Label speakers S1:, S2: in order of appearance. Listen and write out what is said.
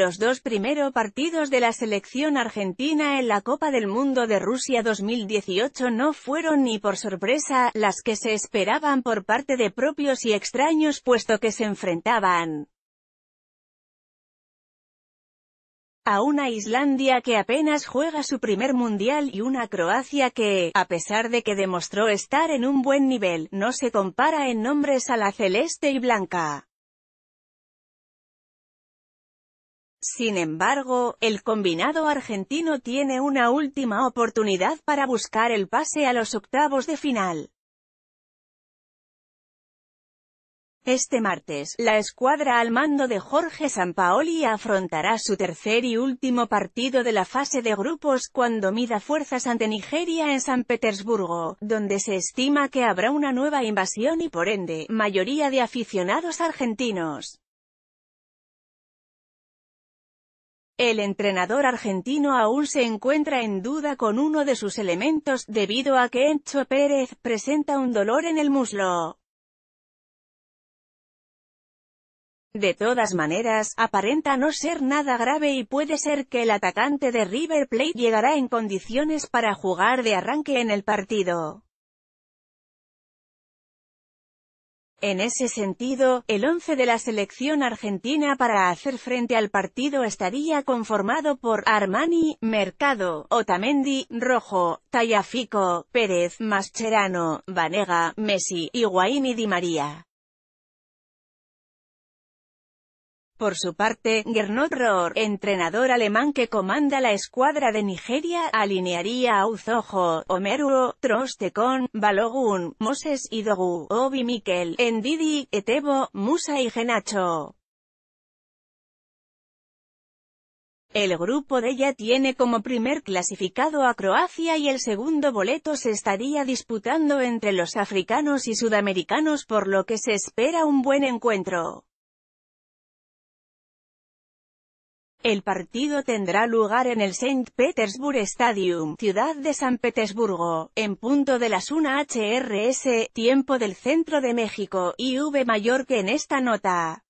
S1: los dos primeros partidos de la selección argentina en la Copa del Mundo de Rusia 2018 no fueron ni por sorpresa las que se esperaban por parte de propios y extraños puesto que se enfrentaban a una Islandia que apenas juega su primer mundial y una Croacia que, a pesar de que demostró estar en un buen nivel, no se compara en nombres a la celeste y blanca. Sin embargo, el combinado argentino tiene una última oportunidad para buscar el pase a los octavos de final. Este martes, la escuadra al mando de Jorge Sampaoli afrontará su tercer y último partido de la fase de grupos cuando mida fuerzas ante Nigeria en San Petersburgo, donde se estima que habrá una nueva invasión y por ende, mayoría de aficionados argentinos. El entrenador argentino aún se encuentra en duda con uno de sus elementos, debido a que Encho Pérez presenta un dolor en el muslo. De todas maneras, aparenta no ser nada grave y puede ser que el atacante de River Plate llegará en condiciones para jugar de arranque en el partido. En ese sentido, el once de la selección argentina para hacer frente al partido estaría conformado por Armani, Mercado, Otamendi, Rojo, Tallafico, Pérez, Mascherano, Vanega, Messi, Higuaín y Di María. Por su parte, Gernot Rohr, entrenador alemán que comanda la escuadra de Nigeria, alinearía a Uzojo, Omeruo, Trostekon, Balogun, Moses y Dogu, Obi Mikel, Ndidi, Etebo, Musa y Genacho. El grupo de ella tiene como primer clasificado a Croacia y el segundo boleto se estaría disputando entre los africanos y sudamericanos por lo que se espera un buen encuentro. El partido tendrá lugar en el St. Petersburg Stadium, ciudad de San Petersburgo, en punto de las 1 HRS, tiempo del centro de México, y V mayor que en esta nota.